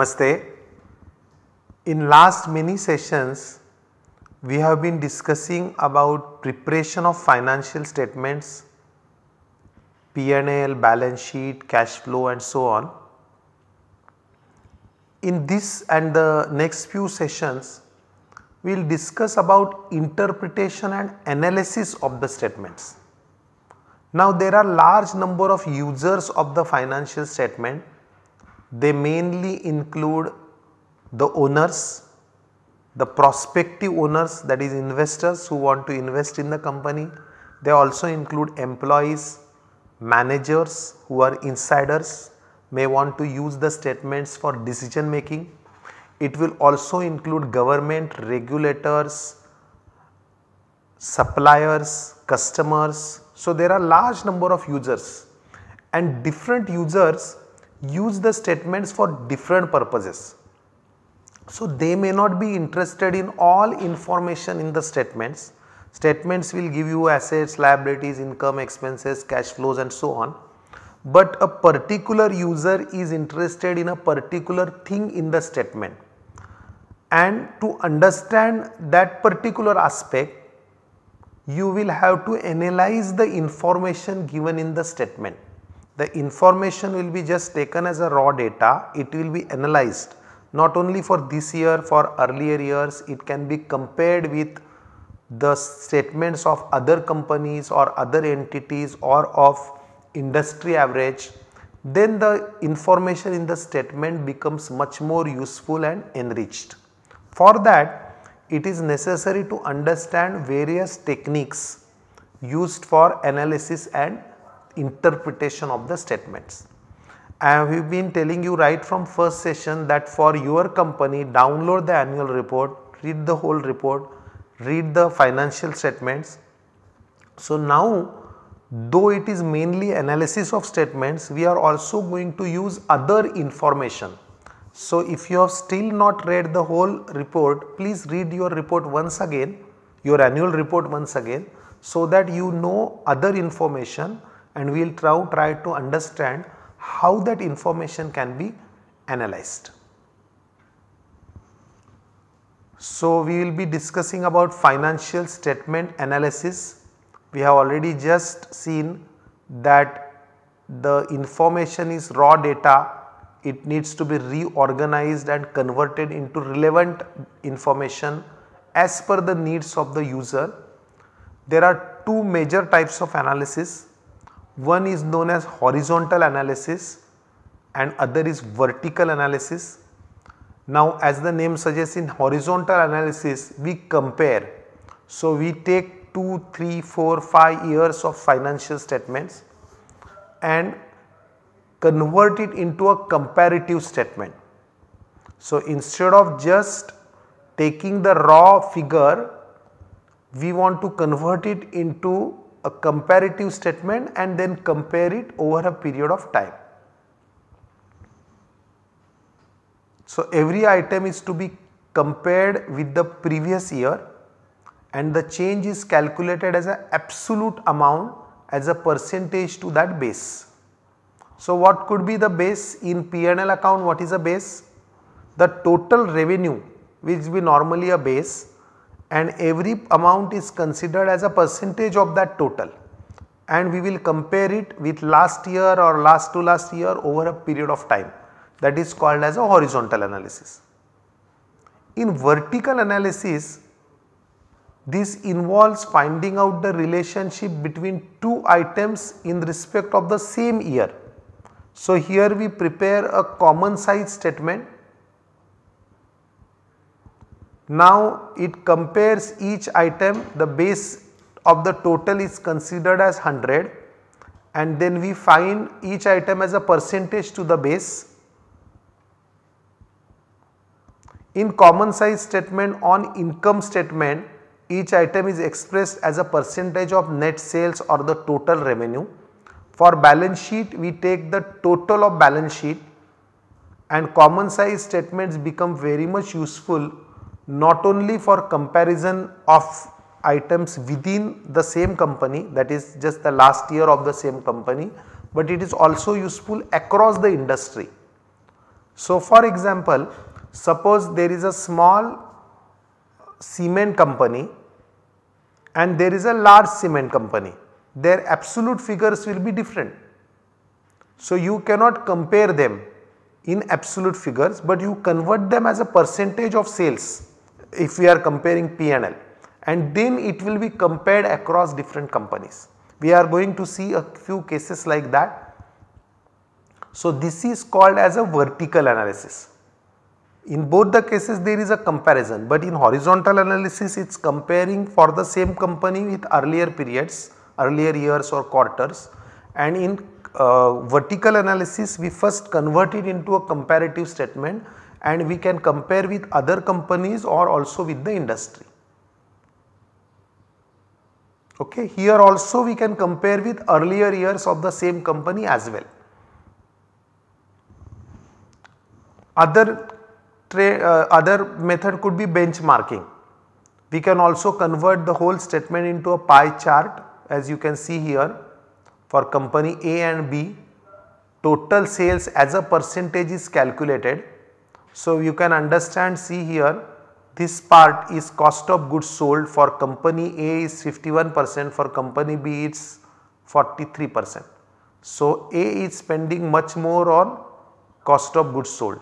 Namaste. In last many sessions, we have been discussing about preparation of financial statements, P&L, balance sheet, cash flow and so on. In this and the next few sessions, we will discuss about interpretation and analysis of the statements. Now there are large number of users of the financial statement they mainly include the owners, the prospective owners that is investors who want to invest in the company. They also include employees, managers who are insiders may want to use the statements for decision making. It will also include government, regulators, suppliers, customers. So, there are large number of users and different users use the statements for different purposes. So they may not be interested in all information in the statements. Statements will give you assets, liabilities, income, expenses, cash flows and so on. But a particular user is interested in a particular thing in the statement. And to understand that particular aspect, you will have to analyze the information given in the statement the information will be just taken as a raw data, it will be analyzed not only for this year for earlier years it can be compared with the statements of other companies or other entities or of industry average then the information in the statement becomes much more useful and enriched. For that it is necessary to understand various techniques used for analysis and interpretation of the statements. I have been telling you right from first session that for your company download the annual report, read the whole report, read the financial statements. So now though it is mainly analysis of statements we are also going to use other information. So if you have still not read the whole report please read your report once again your annual report once again so that you know other information and we will try, try to understand how that information can be analyzed. So, we will be discussing about financial statement analysis. We have already just seen that the information is raw data, it needs to be reorganized and converted into relevant information as per the needs of the user. There are two major types of analysis one is known as horizontal analysis and other is vertical analysis. Now as the name suggests in horizontal analysis we compare. So we take 2, 3, 4, 5 years of financial statements and convert it into a comparative statement. So instead of just taking the raw figure we want to convert it into a comparative statement and then compare it over a period of time. So, every item is to be compared with the previous year and the change is calculated as an absolute amount as a percentage to that base. So, what could be the base in P&L account what is a base? The total revenue which will be normally a base and every amount is considered as a percentage of that total and we will compare it with last year or last to last year over a period of time that is called as a horizontal analysis. In vertical analysis this involves finding out the relationship between two items in respect of the same year. So, here we prepare a common size statement now it compares each item the base of the total is considered as 100 and then we find each item as a percentage to the base. In common size statement on income statement each item is expressed as a percentage of net sales or the total revenue. For balance sheet we take the total of balance sheet and common size statements become very much useful not only for comparison of items within the same company that is just the last year of the same company, but it is also useful across the industry. So, for example, suppose there is a small cement company and there is a large cement company, their absolute figures will be different. So, you cannot compare them in absolute figures, but you convert them as a percentage of sales if we are comparing P&L and then it will be compared across different companies. We are going to see a few cases like that. So this is called as a vertical analysis. In both the cases there is a comparison but in horizontal analysis it is comparing for the same company with earlier periods, earlier years or quarters and in uh, vertical analysis we first convert it into a comparative statement and we can compare with other companies or also with the industry. Okay. Here also we can compare with earlier years of the same company as well. Other, uh, other method could be benchmarking. We can also convert the whole statement into a pie chart as you can see here for company A and B total sales as a percentage is calculated so, you can understand see here this part is cost of goods sold for company A is 51 percent for company B it's 43 percent. So, A is spending much more on cost of goods sold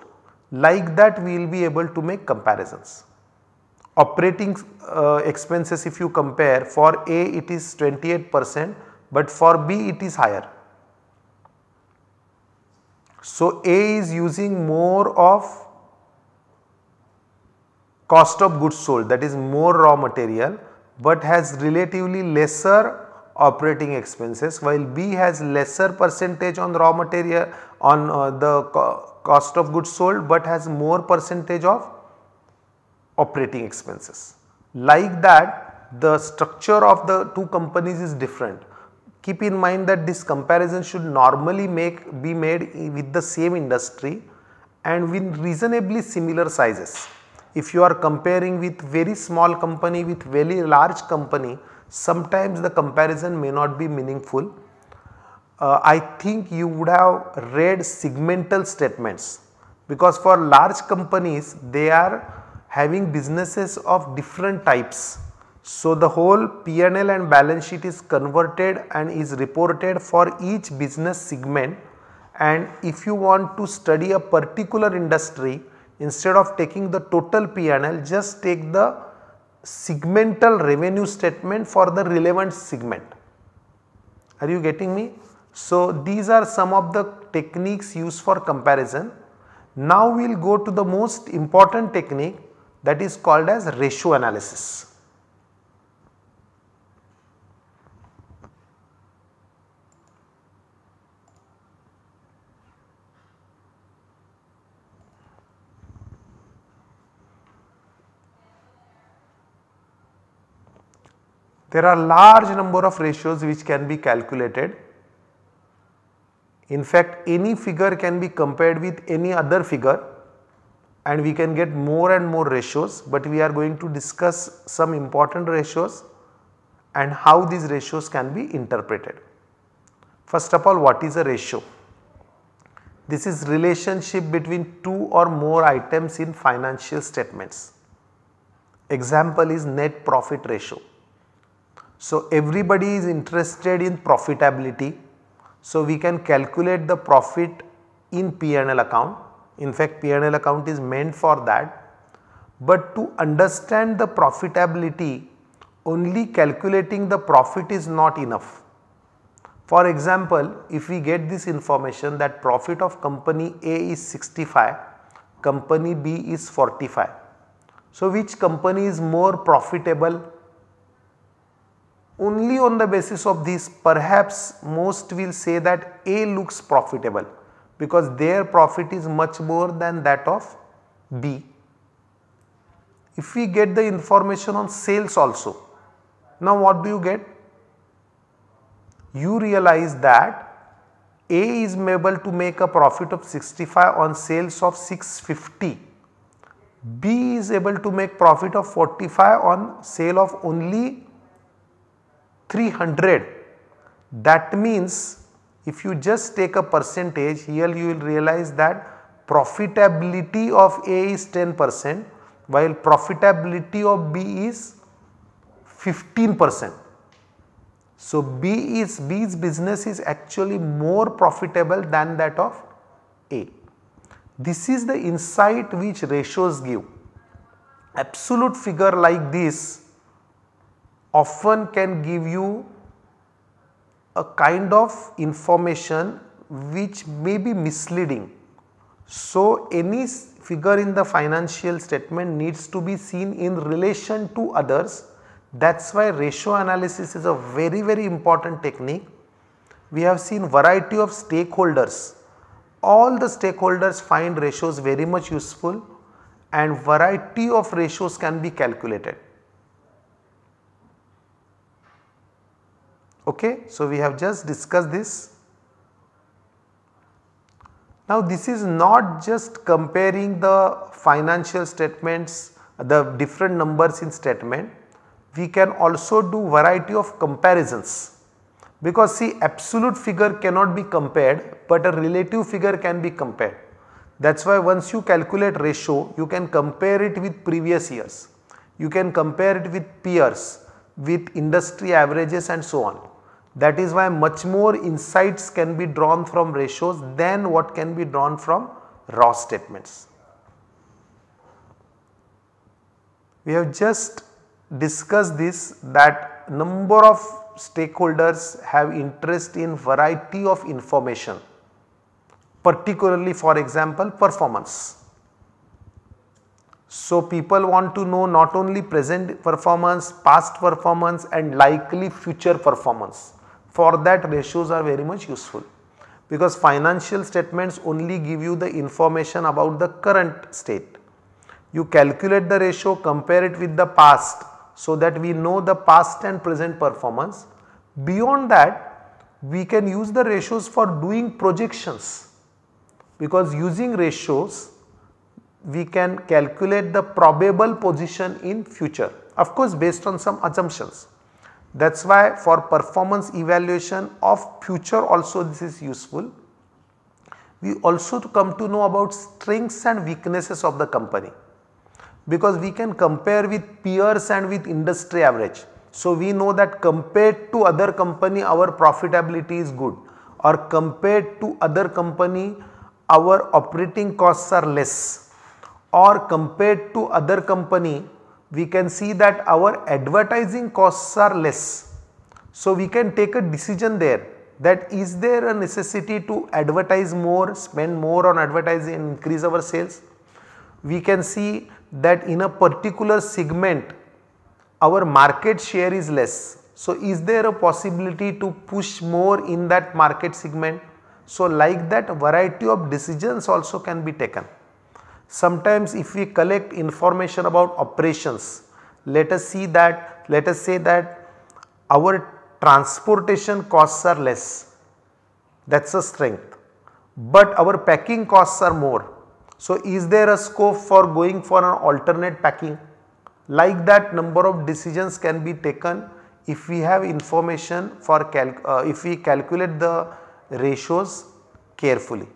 like that we will be able to make comparisons. Operating uh, expenses if you compare for A it is 28 percent but for B it is higher. So, A is using more of cost of goods sold that is more raw material but has relatively lesser operating expenses while B has lesser percentage on raw material on uh, the co cost of goods sold but has more percentage of operating expenses. Like that the structure of the two companies is different. Keep in mind that this comparison should normally make be made with the same industry and with reasonably similar sizes if you are comparing with very small company with very large company sometimes the comparison may not be meaningful. Uh, I think you would have read segmental statements because for large companies they are having businesses of different types. So, the whole P&L and balance sheet is converted and is reported for each business segment and if you want to study a particular industry instead of taking the total P&L just take the segmental revenue statement for the relevant segment. Are you getting me? So, these are some of the techniques used for comparison. Now, we will go to the most important technique that is called as ratio analysis. There are large number of ratios which can be calculated. In fact, any figure can be compared with any other figure and we can get more and more ratios, but we are going to discuss some important ratios and how these ratios can be interpreted. First of all, what is a ratio? This is relationship between two or more items in financial statements. Example is net profit ratio. So everybody is interested in profitability. So we can calculate the profit in P&L account. In fact P&L account is meant for that. But to understand the profitability only calculating the profit is not enough. For example, if we get this information that profit of company A is 65, company B is 45. So, which company is more profitable only on the basis of this, perhaps most will say that A looks profitable because their profit is much more than that of B. If we get the information on sales also, now what do you get? You realize that A is able to make a profit of 65 on sales of 650. B is able to make profit of 45 on sale of only 300 that means if you just take a percentage here you will realize that profitability of A is 10 percent while profitability of B is 15 percent. So, B is B's business is actually more profitable than that of A. This is the insight which ratios give. Absolute figure like this often can give you a kind of information which may be misleading. So, any figure in the financial statement needs to be seen in relation to others that is why ratio analysis is a very very important technique. We have seen variety of stakeholders, all the stakeholders find ratios very much useful and variety of ratios can be calculated. Okay. So, we have just discussed this. Now, this is not just comparing the financial statements the different numbers in statement we can also do variety of comparisons because see absolute figure cannot be compared but a relative figure can be compared that is why once you calculate ratio you can compare it with previous years you can compare it with peers with industry averages and so on. That is why much more insights can be drawn from ratios than what can be drawn from raw statements. We have just discussed this that number of stakeholders have interest in variety of information particularly for example performance. So, people want to know not only present performance, past performance and likely future performance. For that ratios are very much useful because financial statements only give you the information about the current state. You calculate the ratio, compare it with the past so that we know the past and present performance. Beyond that, we can use the ratios for doing projections because using ratios, we can calculate the probable position in future of course based on some assumptions. That is why for performance evaluation of future also this is useful. We also to come to know about strengths and weaknesses of the company because we can compare with peers and with industry average. So, we know that compared to other company our profitability is good or compared to other company our operating costs are less or compared to other company we can see that our advertising costs are less. So we can take a decision there that is there a necessity to advertise more, spend more on advertising and increase our sales. We can see that in a particular segment our market share is less. So is there a possibility to push more in that market segment? So like that variety of decisions also can be taken. Sometimes if we collect information about operations, let us see that, let us say that our transportation costs are less, that is a strength, but our packing costs are more. So, is there a scope for going for an alternate packing? Like that number of decisions can be taken if we have information for calc uh, if we calculate the ratios carefully.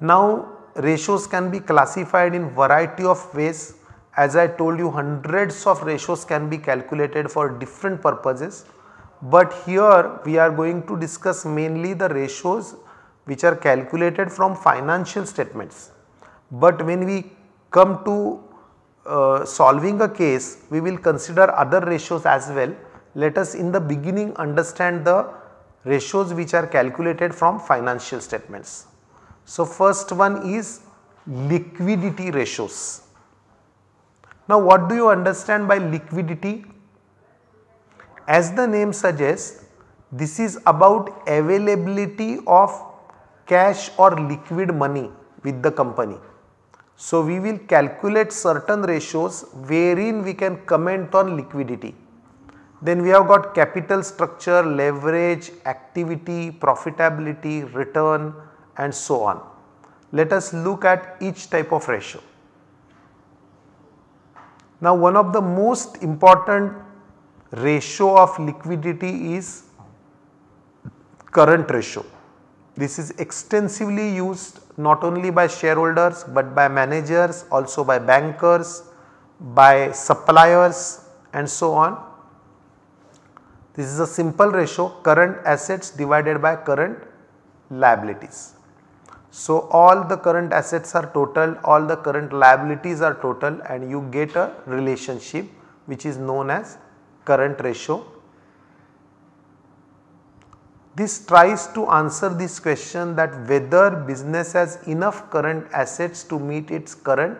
Now, ratios can be classified in variety of ways as I told you hundreds of ratios can be calculated for different purposes but here we are going to discuss mainly the ratios which are calculated from financial statements. But when we come to uh, solving a case we will consider other ratios as well. Let us in the beginning understand the ratios which are calculated from financial statements. So, first one is liquidity ratios. Now, what do you understand by liquidity? As the name suggests, this is about availability of cash or liquid money with the company. So, we will calculate certain ratios wherein we can comment on liquidity. Then we have got capital structure, leverage, activity, profitability, return, and so on. Let us look at each type of ratio. Now one of the most important ratio of liquidity is current ratio. This is extensively used not only by shareholders but by managers, also by bankers, by suppliers and so on. This is a simple ratio current assets divided by current liabilities. So, all the current assets are total, all the current liabilities are total and you get a relationship which is known as current ratio. This tries to answer this question that whether business has enough current assets to meet its current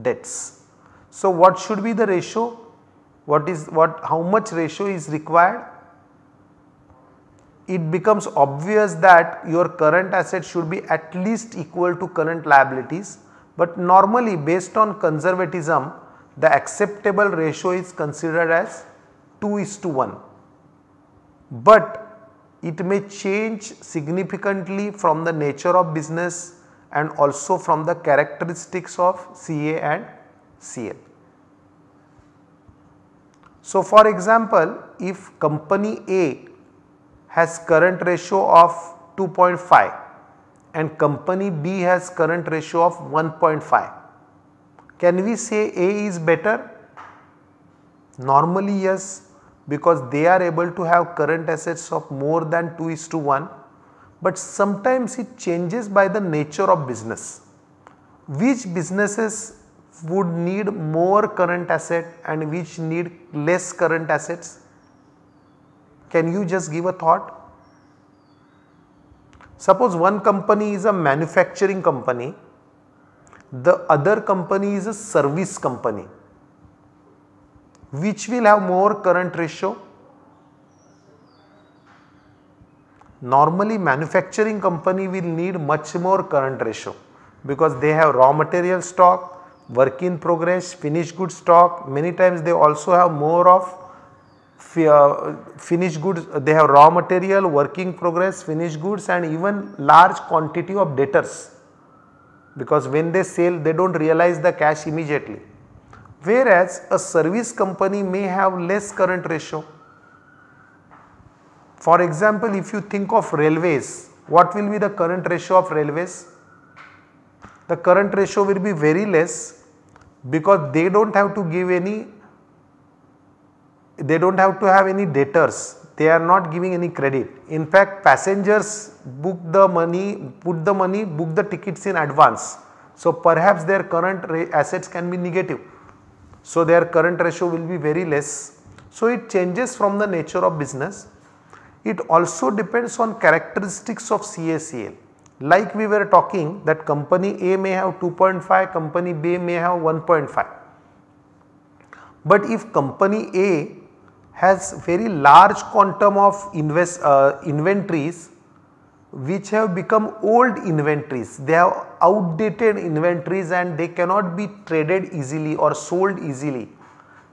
debts. So, what should be the ratio? What is what how much ratio is required it becomes obvious that your current asset should be at least equal to current liabilities but normally based on conservatism the acceptable ratio is considered as 2 is to 1. But it may change significantly from the nature of business and also from the characteristics of CA and CL. So, for example, if company A has current ratio of 2.5 and company B has current ratio of 1.5. Can we say A is better? Normally yes because they are able to have current assets of more than 2 is to 1 but sometimes it changes by the nature of business. Which businesses would need more current asset and which need less current assets can you just give a thought? Suppose one company is a manufacturing company, the other company is a service company. Which will have more current ratio? Normally manufacturing company will need much more current ratio because they have raw material stock, work in progress, finished goods stock, many times they also have more of finished goods, they have raw material, working progress, finished goods and even large quantity of debtors because when they sell they do not realize the cash immediately. Whereas a service company may have less current ratio. For example, if you think of railways, what will be the current ratio of railways? The current ratio will be very less because they do not have to give any they do not have to have any debtors, they are not giving any credit. In fact, passengers book the money, put the money, book the tickets in advance. So, perhaps their current assets can be negative. So, their current ratio will be very less. So, it changes from the nature of business. It also depends on characteristics of CACL. Like we were talking that company A may have 2.5, company B may have 1.5. But if company A has very large quantum of invest, uh, inventories which have become old inventories. They have outdated inventories and they cannot be traded easily or sold easily.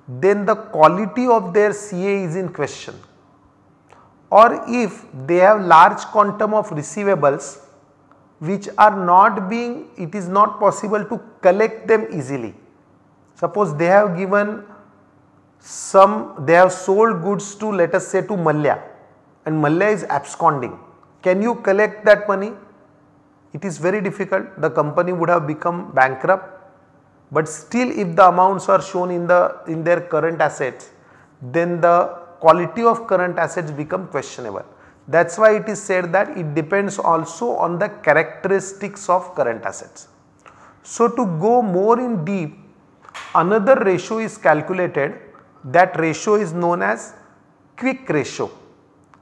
Then the quality of their CA is in question. Or if they have large quantum of receivables which are not being, it is not possible to collect them easily. Suppose they have given some they have sold goods to let us say to Malya and Malya is absconding. Can you collect that money? It is very difficult the company would have become bankrupt but still if the amounts are shown in the in their current assets then the quality of current assets become questionable. That is why it is said that it depends also on the characteristics of current assets. So to go more in deep another ratio is calculated that ratio is known as quick ratio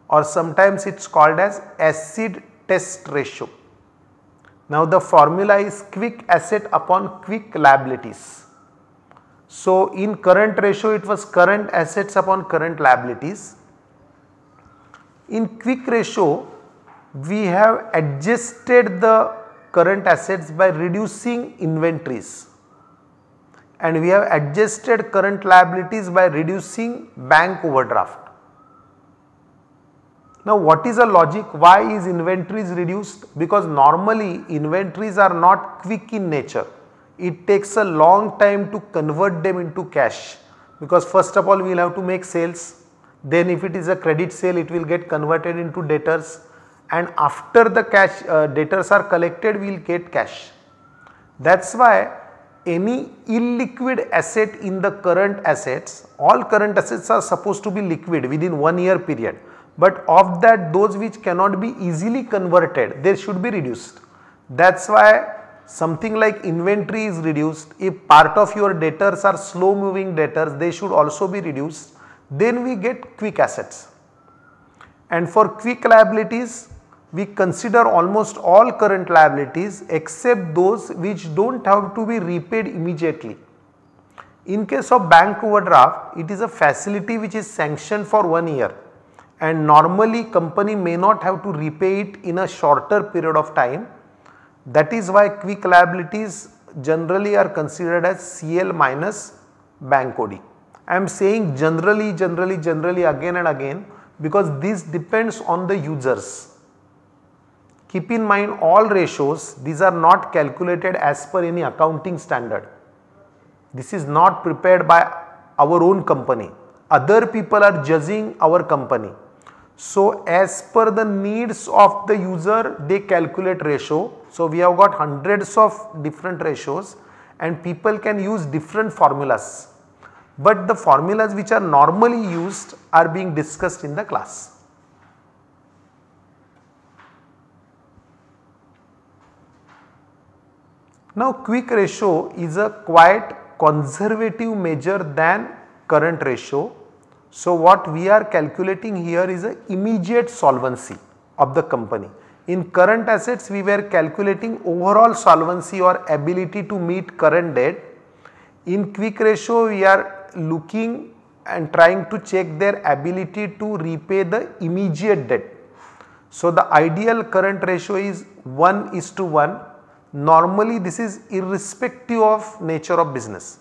or sometimes it is called as acid test ratio. Now the formula is quick asset upon quick liabilities. So in current ratio it was current assets upon current liabilities. In quick ratio we have adjusted the current assets by reducing inventories and we have adjusted current liabilities by reducing bank overdraft. Now what is the logic why is inventories reduced because normally inventories are not quick in nature it takes a long time to convert them into cash because first of all we will have to make sales then if it is a credit sale it will get converted into debtors and after the cash uh, debtors are collected we will get cash. That is why any illiquid asset in the current assets, all current assets are supposed to be liquid within one year period. But of that those which cannot be easily converted, they should be reduced. That is why something like inventory is reduced, if part of your debtors are slow moving debtors, they should also be reduced, then we get quick assets. And for quick liabilities, we consider almost all current liabilities except those which do not have to be repaid immediately. In case of bank overdraft, it is a facility which is sanctioned for one year and normally company may not have to repay it in a shorter period of time. That is why quick liabilities generally are considered as CL minus bank OD. I am saying generally, generally, generally again and again because this depends on the users Keep in mind all ratios, these are not calculated as per any accounting standard. This is not prepared by our own company. Other people are judging our company. So, as per the needs of the user, they calculate ratio. So, we have got hundreds of different ratios and people can use different formulas. But the formulas which are normally used are being discussed in the class. Now quick ratio is a quite conservative measure than current ratio. So what we are calculating here is a immediate solvency of the company. In current assets we were calculating overall solvency or ability to meet current debt. In quick ratio we are looking and trying to check their ability to repay the immediate debt. So the ideal current ratio is 1 is to 1 normally this is irrespective of nature of business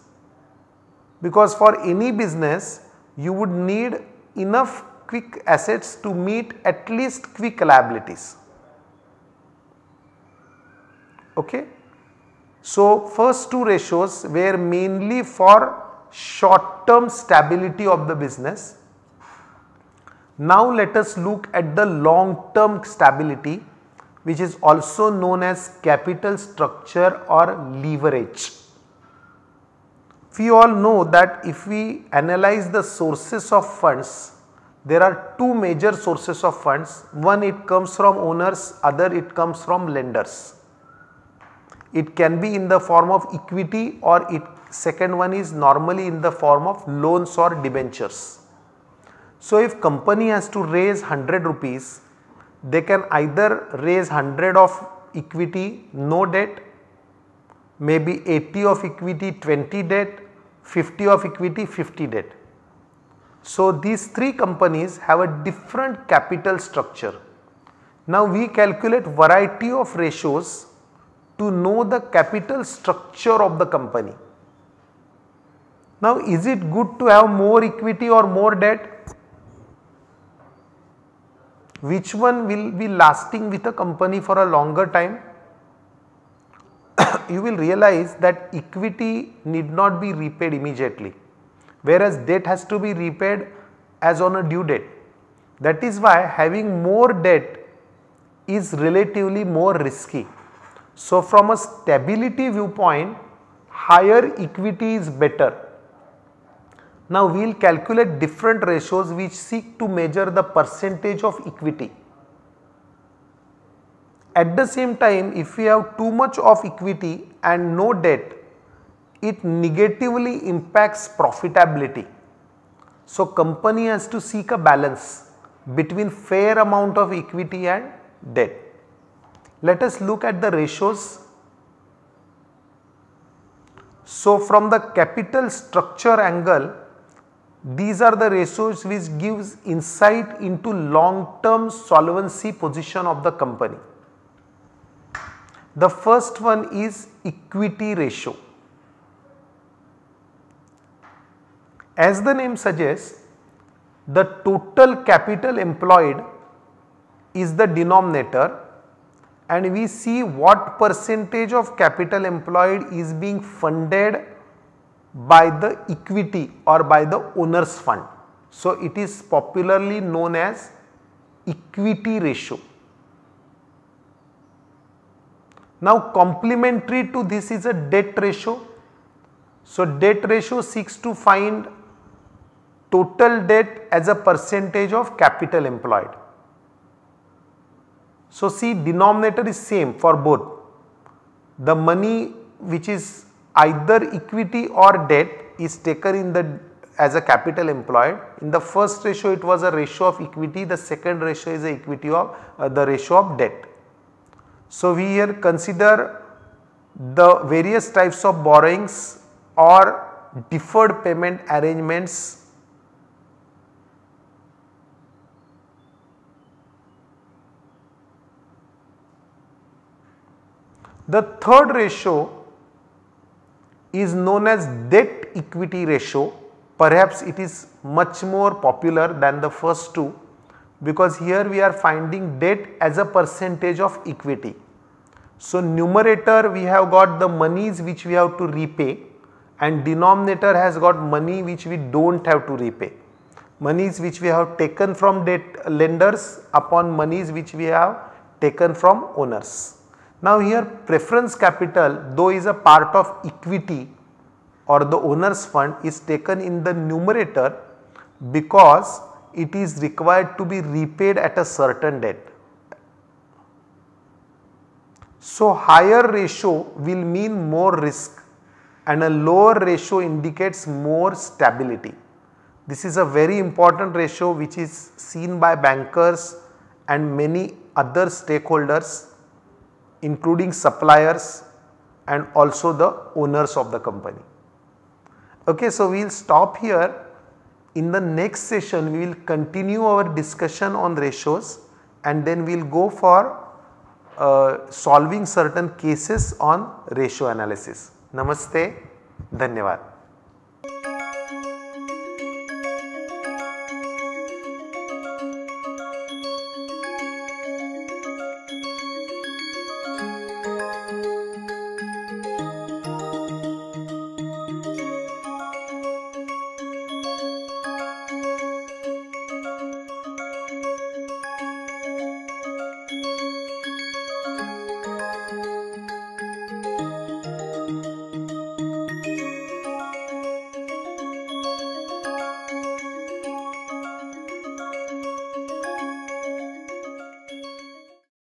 because for any business you would need enough quick assets to meet at least quick liabilities. Okay. So, first two ratios were mainly for short term stability of the business. Now, let us look at the long term stability which is also known as capital structure or leverage. We all know that if we analyze the sources of funds, there are two major sources of funds. One it comes from owners, other it comes from lenders. It can be in the form of equity or it second one is normally in the form of loans or debentures. So if company has to raise 100 rupees they can either raise 100 of equity no debt, maybe 80 of equity 20 debt, 50 of equity 50 debt. So, these three companies have a different capital structure. Now, we calculate variety of ratios to know the capital structure of the company. Now, is it good to have more equity or more debt? which one will be lasting with a company for a longer time? you will realize that equity need not be repaid immediately whereas debt has to be repaid as on a due date. That is why having more debt is relatively more risky. So from a stability viewpoint higher equity is better now we will calculate different ratios which seek to measure the percentage of equity. At the same time if we have too much of equity and no debt, it negatively impacts profitability. So company has to seek a balance between fair amount of equity and debt. Let us look at the ratios so, from the capital structure angle these are the ratios which gives insight into long term solvency position of the company. The first one is equity ratio. As the name suggests, the total capital employed is the denominator and we see what percentage of capital employed is being funded by the equity or by the owner's fund. So, it is popularly known as equity ratio. Now, complementary to this is a debt ratio. So, debt ratio seeks to find total debt as a percentage of capital employed. So, see denominator is same for both the money which is either equity or debt is taken in the as a capital employed. In the first ratio it was a ratio of equity, the second ratio is a equity of uh, the ratio of debt. So, we here consider the various types of borrowings or deferred payment arrangements The third ratio is known as debt equity ratio. Perhaps it is much more popular than the first two because here we are finding debt as a percentage of equity. So, numerator we have got the monies which we have to repay and denominator has got money which we do not have to repay. Monies which we have taken from debt lenders upon monies which we have taken from owners. Now here preference capital though is a part of equity or the owner's fund is taken in the numerator because it is required to be repaid at a certain date. So higher ratio will mean more risk and a lower ratio indicates more stability. This is a very important ratio which is seen by bankers and many other stakeholders including suppliers and also the owners of the company. Okay, so we will stop here. In the next session, we will continue our discussion on ratios and then we will go for uh, solving certain cases on ratio analysis. Namaste. धन्यवाद